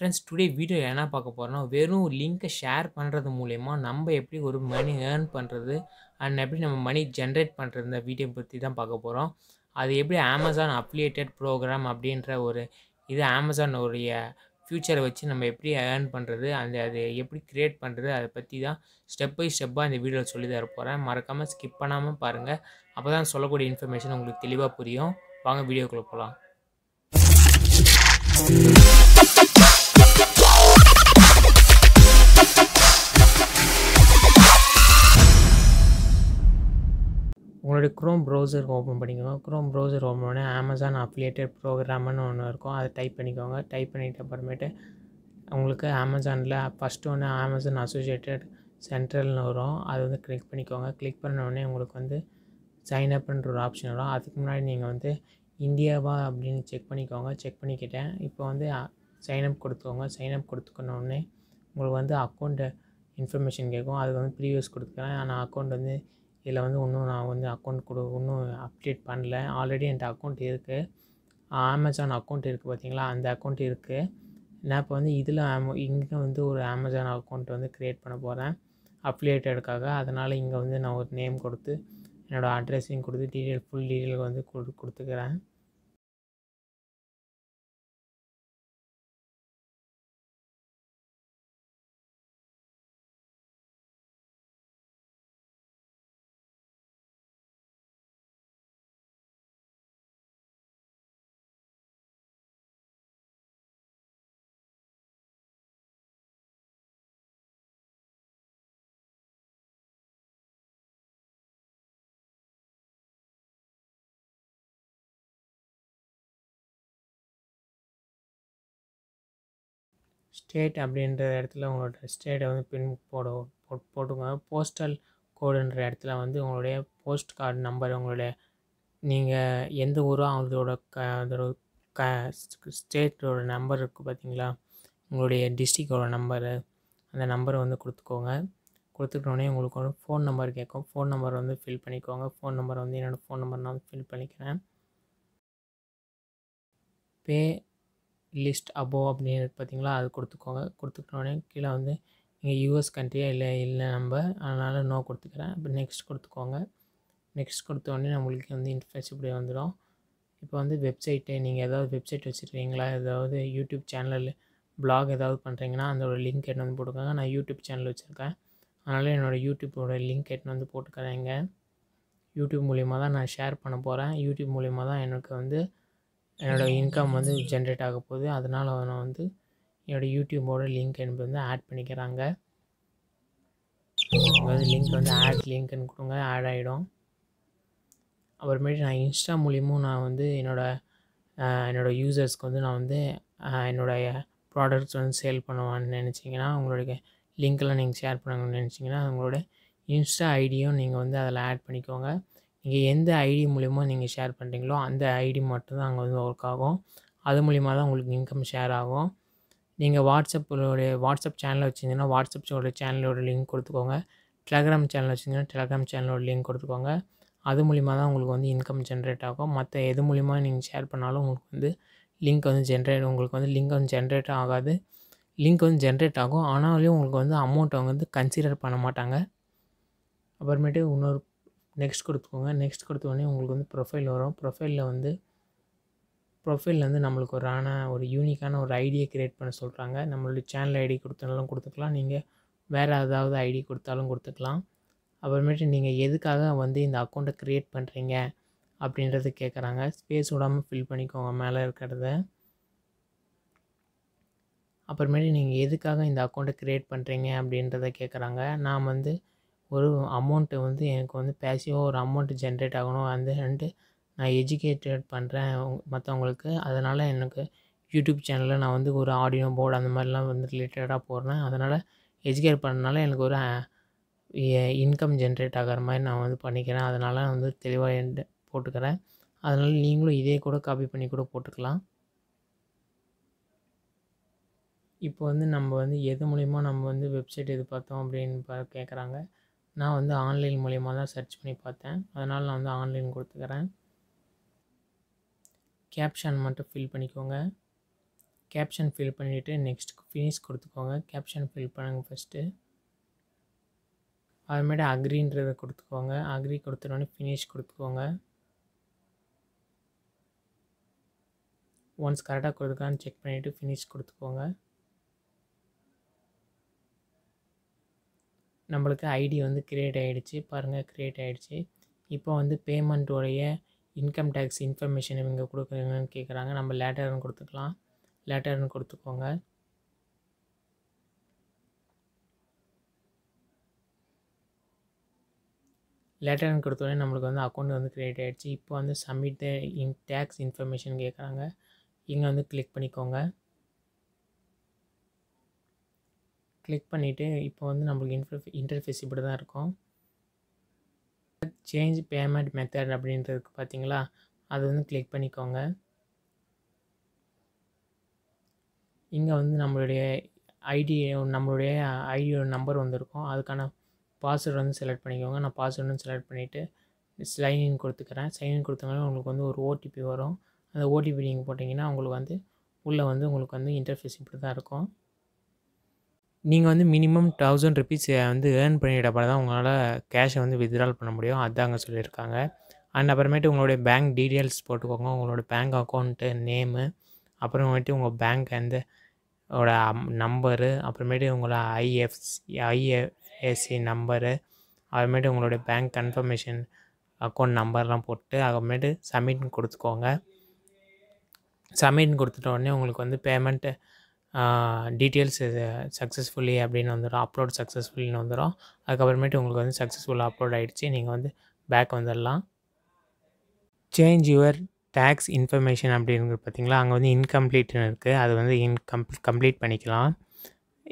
friends today video என்ன பார்க்க போகிறோன்னா வெறும் லிங்க்கை ஷேர் பண்ணுறது மூலயமா நம்ம எப்படி ஒரு மணி ஏர்ன் பண்ணுறது அண்ட் எப்படி நம்ம மணி ஜென்ரேட் பண்ணுறது இந்த வீடியோ பற்றி தான் பார்க்க போகிறோம் அது எப்படி அமேசான் அப்ளியேட்டட் ப்ரோக்ராம் அப்படின்ற ஒரு இது அமேசானுடைய ஃப்யூச்சரை வச்சு நம்ம எப்படி ஏர்ன் பண்ணுறது அந்த அது எப்படி க்ரியேட் பண்ணுறது அதை பற்றி தான் ஸ்டெப் பை ஸ்டெப்பாக இந்த வீடியோவில் சொல்லி தர போகிறேன் மறக்காமல் ஸ்கிப் பண்ணாமல் பாருங்கள் அப்போ தான் சொல்லக்கூடிய இன்ஃபர்மேஷன் உங்களுக்கு தெளிவாக புரியும் வாங்க வீடியோக்குள்ளே போகலாம் உங்களுடைய க்ரோம் ப்ரௌசர் ஓப்பன் பண்ணிக்கோங்க க்ரோம் ப்ரௌசர் ஓப்பன் பண்ணி அமேசான் அஃபிலியேட்டட் ப்ரோக்ராம்னு ஒன்று இருக்கும் அதை டைப் பண்ணிக்கோங்க டைப் பண்ணிட்டு அப்புறமேட்டு உங்களுக்கு அமேசானில் ஃபஸ்ட்டு ஒன்று அமேசான் அசோசியேட்டட் சென்ட்ரல்னு வரும் அதை வந்து கிளிக் பண்ணிக்கோங்க கிளிக் பண்ணோடனே உங்களுக்கு வந்து சைன் அப்ன்ற ஒரு ஆப்ஷன் வரும் அதுக்கு முன்னாடி நீங்கள் வந்து இந்தியாவா அப்படின்னு செக் பண்ணிக்கோங்க செக் பண்ணிக்கிட்டேன் இப்போ வந்து சைன்அப் கொடுத்துக்கோங்க சைன் அப் கொடுத்துக்கணுன்னே உங்களுக்கு வந்து அக்கௌண்ட்டு இன்ஃபர்மேஷன் கேட்கும் அதுக்கு வந்து ப்ரீவியஸ் கொடுத்துக்கிறேன் ஆனால் அக்கௌண்ட் வந்து இதில் வந்து இன்னும் நான் வந்து அக்கௌண்ட் கொடு இன்னும் அப்டேட் பண்ணல ஆல்ரெடி என்கிட்ட அக்கௌண்ட் இருக்குது அமேசான் அக்கௌண்ட் இருக்குது பார்த்தீங்களா அந்த அக்கௌண்ட் இருக்குது நான் இப்போ வந்து இதில் இங்கே வந்து ஒரு அமேசான் அக்கௌண்ட் வந்து க்ரியேட் பண்ண போகிறேன் அப்ளேட்டடுக்காக அதனால் இங்கே வந்து நான் ஒரு நேம் கொடுத்து என்னோடய அட்ரஸையும் கொடுத்து டீட்டெயில் ஃபுல் டீட்டெயில் வந்து கொடு கொடுத்துக்கிறேன் ஸ்டேட் அப்படின்ற இடத்துல உங்களோட ஸ்டேட்டை வந்து பின் போட போட்டுக்கோங்க போஸ்டல் கோடுன்ற இடத்துல வந்து உங்களுடைய போஸ்ட் கார்டு நம்பர் உங்களுடைய நீங்கள் எந்த ஊரோ அவங்களோட க அதோட க ஸ்டேட்டோட நம்பர் இருக்குது பார்த்தீங்களா உங்களுடைய டிஸ்ட்ரிக்டோட நம்பரு அந்த நம்பரை வந்து கொடுத்துக்கோங்க கொடுத்துட்டோடனே உங்களுக்கு வந்து ஃபோன் நம்பர் கேட்கும் ஃபோன் நம்பர் வந்து ஃபில் பண்ணிக்கோங்க ஃபோன் நம்பர் வந்து என்னோடய ஃபோன் நம்பர் நான் ஃபில் பண்ணிக்கிறேன் பே லிஸ்ட் அபோவ் அப்படின்னு பார்த்தீங்களா அது கொடுத்துக்கோங்க கொடுத்துக்கிட்டோடனே கீழே வந்து நீங்கள் யூஎஸ் கண்ட்ரியாக இல்லை இல்லை நம்ம அதனால் நோ கொடுத்துக்கிறேன் அப்புறம் நெக்ஸ்ட் கொடுத்துக்கோங்க நெக்ஸ்ட் உடனே நம்மளுக்கு வந்து இன்டர்ஃபேஸ் இப்படி வந்துடும் இப்போ வந்து வெப்சைட்டு நீங்கள் ஏதாவது வெப்சைட் வச்சுருக்கீங்களா ஏதாவது யூடியூப் சேனலில் ப்ளாக் ஏதாவது பண்ணுறீங்கன்னா ஒரு லிங்க் எட்டு வந்து போட்டுக்கோங்க நான் யூடியூப் சேனல் வச்சுருக்கேன் அதனால் என்னோடய யூடியூப்போட லிங்க் எட்டு வந்து போட்டுக்கிறேங்க யூடியூப் மூலியமாக தான் நான் ஷேர் பண்ண போகிறேன் யூடியூப் மூலிமா தான் எனக்கு வந்து என்னோடய இன்கம் வந்து ஜென்ரேட் ஆக போகுது அதனால் நான் வந்து என்னோடய யூடியூபோட லிங்க் என்பது வந்து ஆட் பண்ணிக்கிறாங்க வந்து லிங்க் வந்து ஆட் லிங்க்னு கொடுங்க ஆட் ஆகிடும் அப்புறமேட்டு நான் இன்ஸ்டா மூலியமும் நான் வந்து என்னோடய என்னோடய யூசர்ஸ்க்கு வந்து நான் வந்து என்னுடைய ப்ராடக்ட்ஸ் வந்து சேல் பண்ணுவான்னு நினச்சிங்கன்னா உங்களுடைய லிங்க்கெலாம் நீங்கள் ஷேர் பண்ணணும்னு நினச்சிங்கன்னா உங்களோட இன்ஸ்டா ஐடியும் நீங்கள் வந்து அதில் ஆட் பண்ணிக்கோங்க நீங்கள் எந்த ஐடி மூலிமா நீங்கள் ஷேர் பண்ணுறீங்களோ அந்த ஐடி மட்டும்தான் அங்கே வந்து ஒர்க் ஆகும் அது மூலிமா தான் உங்களுக்கு இன்கம் ஷேர் ஆகும் நீங்கள் வாட்ஸ்அப்போடைய வாட்ஸ்அப் சேனல் வச்சுருந்தீங்கன்னா வாட்ஸ்அப்போட சேனலோட லிங்க் கொடுத்துக்கோங்க டெலகிராம் சேனல் வச்சுருந்தீங்கன்னா டெலகிராம் சேனலோட லிங்க் கொடுத்துக்கோங்க அது மூலிமா தான் உங்களுக்கு வந்து இன்கம் ஜென்ரேட் ஆகும் மற்ற எது மூலிமா நீங்கள் ஷேர் பண்ணாலும் உங்களுக்கு வந்து லிங்க் வந்து ஜென்ரேட் உங்களுக்கு வந்து லிங்க் வந்து ஜென்ரேட் ஆகாது லிங்க் வந்து ஜென்ரேட் ஆகும் ஆனாலும் உங்களுக்கு வந்து அமௌண்ட் அவங்க வந்து கன்சிடர் பண்ண மாட்டாங்க அப்புறமேட்டு இன்னொரு நெக்ஸ்ட் கொடுத்துக்கோங்க நெக்ஸ்ட் கொடுத்த உடனே உங்களுக்கு வந்து ப்ரொஃபைல் வரும் ப்ரொஃபைலில் வந்து ப்ரொஃபைலில் வந்து நம்மளுக்கு ஒரு ஆனால் ஒரு யூனிக்கான ஒரு ஐடியை க்ரியேட் பண்ண சொல்கிறாங்க நம்மளுடைய சேனல் ஐடி கொடுத்தனாலும் கொடுத்துக்கலாம் நீங்கள் வேறு ஏதாவது ஐடி கொடுத்தாலும் கொடுத்துக்கலாம் அப்புறமேட்டு நீங்கள் எதுக்காக வந்து இந்த அக்கௌண்ட்டை க்ரியேட் பண்ணுறீங்க அப்படின்றது கேட்குறாங்க ஸ்பேஸ் விடாமல் ஃபில் பண்ணிக்கோங்க மேலே இருக்கிறத அப்புறமேட்டு நீங்கள் எதுக்காக இந்த அக்கௌண்ட்டை க்ரியேட் பண்ணுறீங்க அப்படின்றத கேட்குறாங்க நான் வந்து ஒரு அமௌண்ட்டு வந்து எனக்கு வந்து பேசிவாக ஒரு அமௌண்ட் ஜென்ரேட் ஆகணும் அந்த ரெண்டு நான் எஜுகேட்டட் பண்ணுறேன் மற்றவங்களுக்கு அதனால் எனக்கு யூடியூப் சேனலில் நான் வந்து ஒரு ஆடியோ போர்டு அந்த மாதிரிலாம் வந்து ரிலேட்டடாக போடுறேன் அதனால் எஜுகேட் பண்ணனால எனக்கு ஒரு இன்கம் ஜென்ரேட் ஆகிற மாதிரி நான் வந்து பண்ணிக்கிறேன் அதனால் நான் வந்து தெளிவாக போட்டுக்கிறேன் அதனால் நீங்களும் இதே கூட காப்பி பண்ணி கூட போட்டுக்கலாம் இப்போ வந்து நம்ம வந்து எது மூலிமா நம்ம வந்து வெப்சைட் எது பார்த்தோம் அப்படின்னு கேட்குறாங்க நான் வந்து ஆன்லைன் மூலியமாக தான் சர்ச் பண்ணி பார்த்தேன் அதனால் நான் வந்து ஆன்லைன் கொடுத்துக்கிறேன் கேப்ஷன் மட்டும் ஃபில் பண்ணிக்கோங்க கேப்ஷன் ஃபில் பண்ணிவிட்டு நெக்ஸ்ட் ஃபினிஷ் கொடுத்துக்கோங்க கேப்ஷன் ஃபில் பண்ணுங்கள் ஃபஸ்ட்டு அதுமாரி அக்ரின்றதை கொடுத்துக்கோங்க அக்ரி கொடுத்துட்டோன்னே ஃபினிஷ் கொடுத்துக்கோங்க ஒன்ஸ் கரெக்டாக கொடுத்துக்கான்னு செக் பண்ணிவிட்டு ஃபினிஷ் கொடுத்துக்கோங்க நம்மளுக்கு ஐடி வந்து க்ரியேட் ஆகிடுச்சு பாருங்கள் க்ரியேட் ஆகிடுச்சு இப்போ வந்து பேமெண்ட்டோடைய இன்கம் டேக்ஸ் இன்ஃபர்மேஷன் இவங்க கொடுக்குறீங்கன்னு கேட்குறாங்க நம்ம லேட்டர்னு கொடுத்துக்கலாம் லேட்டர்னு கொடுத்துக்கோங்க லேட்டர்னு கொடுத்தோடனே நம்மளுக்கு வந்து அக்கௌண்ட் வந்து க்ரியேட் ஆகிடுச்சு இப்போ வந்து submit the in tax information கேட்குறாங்க இங்கே வந்து கிளிக் பண்ணிக்கோங்க கிளிக் பண்ணிவிட்டு இப்போ வந்து நம்மளுக்கு இன்டர்ஃபே இன்டர்ஃபேஸ் இப்படி தான் இருக்கும் சேஞ்ச் பேமெண்ட் மெத்தட் அப்படின்றதுக்கு பார்த்தீங்களா அது வந்து கிளிக் பண்ணிக்கோங்க இங்கே வந்து நம்மளுடைய ஐடி நம்மளுடைய ஐடியோட நம்பர் வந்துருக்கும் அதுக்கான பாஸ்வேர்டு வந்து செலக்ட் பண்ணிக்கோங்க நான் பாஸ்வேர்டு வந்து செலக்ட் பண்ணிவிட்டு சைன்இன் கொடுத்துக்கிறேன் சைன்இன் கொடுத்தனால உங்களுக்கு வந்து ஒரு ஓடிபி வரும் அந்த ஓடிபி நீங்கள் போட்டிங்கன்னா உங்களுக்கு வந்து உள்ளே வந்து உங்களுக்கு வந்து இன்டர்ஃபேஸ் இப்படி தான் இருக்கும் நீங்கள் வந்து மினிமம் தௌசண்ட் ருபீஸ் வந்து ஏர்ன் பண்ணிட்ட தான் உங்களால் கேஷை வந்து வித்ட்ரால் பண்ண முடியும் அதாங்க சொல்லியிருக்காங்க அண்ட் அப்புறமேட்டு உங்களுடைய பேங்க் டீட்டெயில்ஸ் போட்டுக்கோங்க உங்களோட பேங்க் அக்கௌண்ட்டு நேமு அப்புறமேட்டு உங்கள் பேங்க் அந்த ஓட நம்பரு அப்புறமேட்டு உங்களோட ஐஎஃப்ஸ் ஐஎஃப்எஸ்சி நம்பரு அப்புறமேட்டு உங்களுடைய பேங்க் கன்ஃபர்மேஷன் அக்கௌண்ட் நம்பர்லாம் போட்டு அப்புறமேட்டு சப்மிட் கொடுத்துக்கோங்க சப்மிட் கொடுத்துட்ட உடனே உங்களுக்கு வந்து பேமெண்ட்டு டீட்டெயில்ஸ் சக்ஸஸ்ஃபுல்லி அப்படின்னு வந்துடும் அப்லோட் சக்ஸஸ்ஃபுல்லின்னு வந்துடும் அதுக்கப்புறமேட்டு உங்களுக்கு வந்து சக்ஸஸ்ஃபுல்லாக அப்லோட் ஆகிடுச்சு நீங்கள் வந்து பேக் வந்துடலாம் சேஞ்ச் யுவர் டேக்ஸ் இன்ஃபர்மேஷன் அப்படிங்கிறது பார்த்திங்களா அங்கே வந்து இன்கம்ப்ளீட்னு இருக்குது அது வந்து இன்கம் கம்ப்ளீட் பண்ணிக்கலாம்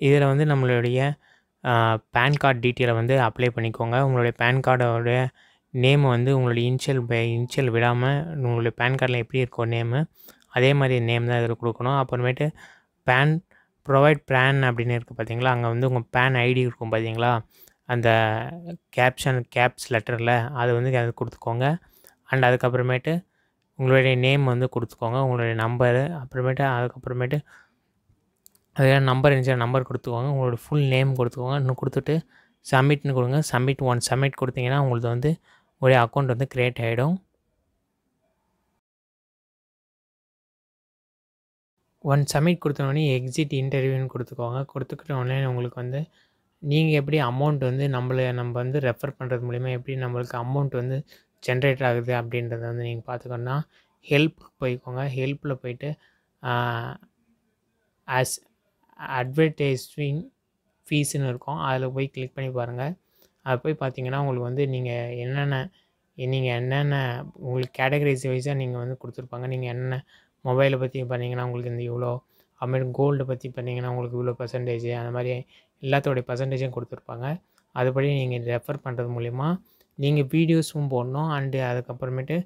இதில் வந்து நம்மளுடைய பேன் கார்டு டீட்டெயிலை வந்து அப்ளை பண்ணிக்கோங்க உங்களுடைய பேன் கார்டோடைய நேம் வந்து உங்களுடைய இன்ஷியல் இன்ஷியல் விடாமல் உங்களுடைய பேன் கார்டில் எப்படி இருக்கோ நேமு அதே மாதிரி நேம் தான் இதில் கொடுக்கணும் அப்புறமேட்டு பேன் ப்ரொவைட் பிளான் அப்படின்னு இருக்குது பார்த்தீங்களா அங்கே வந்து உங்கள் பேன் ஐடி இருக்கும் பார்த்தீங்களா அந்த கேப்ஷன் கேப்ஸ் லெட்டரில் அது வந்து அது கொடுத்துக்கோங்க அண்ட் அதுக்கப்புறமேட்டு உங்களுடைய நேம் வந்து கொடுத்துக்கோங்க உங்களுடைய நம்பரு அப்புறமேட்டு அதுக்கப்புறமேட்டு அதே நம்பர் இருந்துச்சு நம்பர் கொடுத்துக்கோங்க உங்களோட ஃபுல் நேம் கொடுத்துக்கோங்க இன்னும் கொடுத்துட்டு சப்மிட்னு கொடுங்க சப்மிட் ஒன் சப்மிட் கொடுத்தீங்கன்னா உங்களுக்கு வந்து ஒரே அக்கௌண்ட் வந்து க்ரியேட் ஆகிடும் ஒன் சப்மிட் கொடுத்தோடனே எக்ஸிட் இன்டர்வியூன்னு கொடுத்துக்கோங்க கொடுத்துக்கிட்ட உடனே உங்களுக்கு வந்து நீங்கள் எப்படி அமௌண்ட் வந்து நம்மளை நம்ம வந்து ரெஃபர் பண்ணுறது மூலிமா எப்படி நம்மளுக்கு அமௌண்ட் வந்து ஜென்ரேட் ஆகுது அப்படின்றத வந்து நீங்கள் பார்த்துக்கணும்னா ஹெல்ப்புக்கு போய்க்கோங்க ஹெல்ப்பில் போயிட்டு ஆஸ் அட்வர்டைஸ்விங் ஃபீஸுன்னு இருக்கும் அதில் போய் கிளிக் பண்ணி பாருங்கள் அது போய் பார்த்தீங்கன்னா உங்களுக்கு வந்து நீங்கள் என்னென்ன நீங்கள் என்னென்ன உங்களுக்கு கேட்டகரிஸ் வைஸாக நீங்கள் வந்து கொடுத்துருப்பாங்க நீங்கள் என்னென்ன மொபைலை பற்றி பண்ணிங்கன்னா உங்களுக்கு இந்த இவ்வளோ அப்புறமேட்டு கோல்டு பற்றி பண்ணிங்கன்னா உங்களுக்கு இவ்வளோ பர்சன்டேஜ் அந்த மாதிரி எல்லாத்தோடைய பர்சன்டேஜும் கொடுத்துருப்பாங்க அதுபடி நீங்கள் ரெஃபர் பண்ணுறது மூலிமா நீங்கள் வீடியோஸும் போடணும் அண்டு அதுக்கப்புறமேட்டு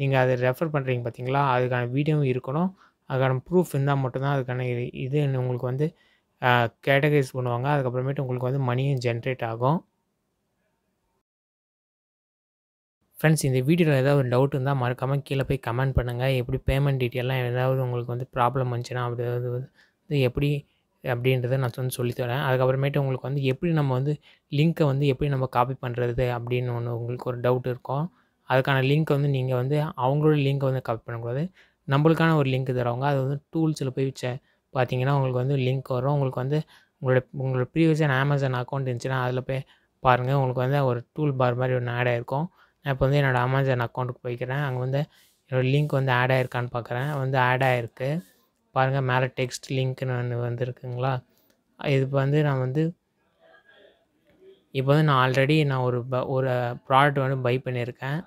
நீங்கள் அதை ரெஃபர் பண்ணுறீங்க பார்த்தீங்களா அதுக்கான வீடியோவும் இருக்கணும் அதுக்கான ப்ரூஃப் இருந்தால் மட்டும்தான் அதுக்கான இது இது உங்களுக்கு வந்து கேட்டகரைஸ் பண்ணுவாங்க அதுக்கப்புறமேட்டு உங்களுக்கு வந்து மணியும் ஜென்ரேட் ஆகும் ஃப்ரெண்ட்ஸ் இந்த வீடியோவில் ஏதாவது ஒரு டவுட் இருந்தால் மறக்காமல் கீழே போய் கமெண்ட் பண்ணுங்கள் எப்படி பேமெண்ட் டீட்டெயிலாம் ஏதாவது உங்களுக்கு வந்து ப்ராப்ளம் வந்துச்சுன்னா அப்படி வந்து எப்படி அப்படின்றத நான் வந்து சொல்லித்தரேன் அதுக்கப்புறமேட்டு உங்களுக்கு வந்து எப்படி நம்ம வந்து லிங்க்கை வந்து எப்படி நம்ம காப்பி பண்ணுறது அப்படின்னு ஒன்று உங்களுக்கு ஒரு டவுட் இருக்கும் அதுக்கான லிங்க்கை வந்து நீங்கள் வந்து அவங்களோட லிங்க்கை வந்து காப்பி பண்ணக்கூடாது நம்மளுக்கான ஒரு லிங்க் தருவாங்க அது வந்து டூல்ஸில் போய் வச்ச பார்த்தீங்கன்னா உங்களுக்கு வந்து லிங்க் வரும் உங்களுக்கு வந்து உங்களோட உங்களோட ப்ரீவியஸான அமேசான் அக்கௌண்ட் இருந்துச்சுன்னா அதில் போய் பாருங்கள் உங்களுக்கு வந்து ஒரு டூல் பார் மாதிரி ஒன்று ஆட் ஆகிருக்கும் நான் இப்போ வந்து என்னோடய அமேசான் அக்கௌண்ட்டுக்கு போய்க்கிறேன் அங்கே வந்து என்னோடய லிங்க் வந்து ஆட் ஆகிருக்கான்னு பார்க்குறேன் வந்து ஆட் ஆகிருக்கு பாருங்கள் மேலே டெக்ஸ்ட் லிங்க்னு ஒன்று வந்துருக்குங்களா இது வந்து நான் வந்து இப்போ வந்து நான் ஆல்ரெடி நான் ஒரு ப ஒரு ப்ராடக்ட் வந்து பை பண்ணியிருக்கேன்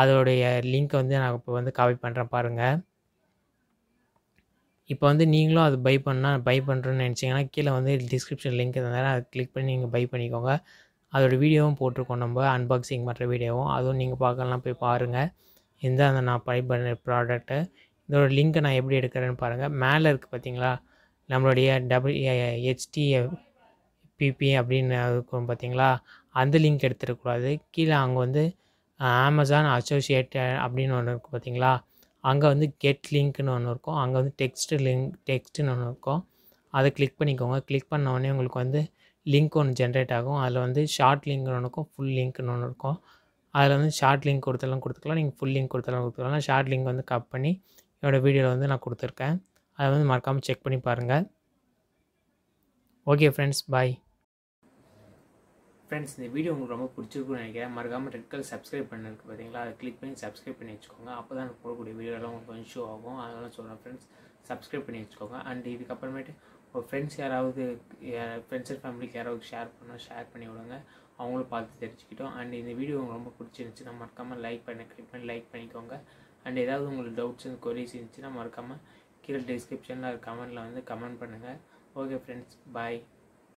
அதோடைய லிங்க்கை வந்து நான் இப்போ வந்து காப்பி பண்ணுறேன் பாருங்கள் இப்போ வந்து நீங்களும் அது பை பண்ணால் பை பண்ணுறேன்னு நினச்சிங்கன்னா கீழே வந்து டிஸ்கிரிப்ஷன் லிங்க் இருந்தாலும் அதை கிளிக் பண்ணி நீங்கள் பை பண்ணிக்கோங்க அதோடய வீடியோவும் போட்டிருக்கோம் நம்ம அன்பாக்சிங் பண்ணுற வீடியோவும் அதுவும் நீங்கள் பார்க்கலாம் போய் பாருங்கள் இந்த அந்த நான் பை பண்ண ப்ராடக்ட்டு இதோடய லிங்க்கை நான் எப்படி எடுக்கிறேன்னு பாருங்கள் மேலே இருக்குது பார்த்தீங்களா நம்மளுடைய டபுள் ஹெச்டி பிபி அப்படின்னு இருக்கும் பார்த்தீங்களா அந்த லிங்க் எடுத்துடக்கூடாது கீழே அங்கே வந்து அமேசான் அசோசியேட்ட அப்படின்னு ஒன்று இருக்கும் பார்த்தீங்களா அங்கே வந்து கெட் லிங்க்னு ஒன்று இருக்கும் அங்கே வந்து டெக்ஸ்ட்டு லிங்க் டெக்ஸ்ட்டுன்னு ஒன்று இருக்கும் அதை கிளிக் பண்ணிக்கோங்க கிளிக் பண்ண உடனே உங்களுக்கு வந்து லிங்க் ஒன்று ஜென்ரேட் ஆகும் அதில் வந்து ஷார்ட் லிங்க்னு ஒன்று இருக்கும் ஃபுல் லிங்க்னு ஒன்று இருக்கும் அதில் வந்து ஷார்ட் லிங்க் கொடுத்தாலும் கொடுத்துக்கலாம் நீங்கள் ஃபுல் லிங்க் கொடுத்தாலும் கொடுத்துக்கலாம் ஷார்ட் லிங்க் வந்து கட் பண்ணி என்னோடய வீடியோவில் வந்து நான் கொடுத்துருக்கேன் அதை வந்து மறக்காமல் செக் பண்ணி பாருங்கள் ஓகே ஃப்ரெண்ட்ஸ் பாய் ஃப்ரெண்ட்ஸ் இந்த வீடியோ உங்களுக்கு ரொம்ப பிடிச்சிருக்குன்னு நினைக்கிறேன் மறக்காமல் ரெட் கலர் சப்ஸ்கிரைப் பண்ணிருக்கு பார்த்தீங்களா அதை கிளிக் பண்ணி சப்ஸ்கிரைப் பண்ணி வச்சுக்கோங்க அப்போ தான் போடக்கூடிய வீடியோலாம் உங்களுக்கு கொஞ்சம் ஷோ ஆகும் அதனால சொல்கிறேன் ஃப்ரெண்ட்ஸ் சப்ஸ்கிரைப் பண்ணி வச்சுக்கோங்க அண்ட் இதுக்கப்புறமேட்டு உங்கள் ஃப்ரெண்ட்ஸ் யாராவது ஃப்ரெண்ட்ஸ் அண்ட் ஃபேமிலிக்கு யாராவது ஷேர் பண்ணால் ஷேர் பண்ணி விடுங்க அவங்களும் பார்த்து தெரிஞ்சுக்கிட்டோம் அண்ட் இந்த வீடியோ உங்களுக்கு ரொம்ப பிடிச்சிருந்துச்சுன்னா மறக்காமல் லைக் பண்ண கிளிக் பண்ணி லைக் பண்ணிக்கோங்க அண்ட் ஏதாவது உங்களுக்கு டவுட்ஸ் அண்ட் கொரிஸ் இருந்துச்சுன்னா மறக்காமல் கீழே டிஸ்கிரிப்ஷனில் கமெண்ட்டில் வந்து கமெண்ட் பண்ணுங்கள் ஓகே ஃப்ரெண்ட்ஸ் பாய்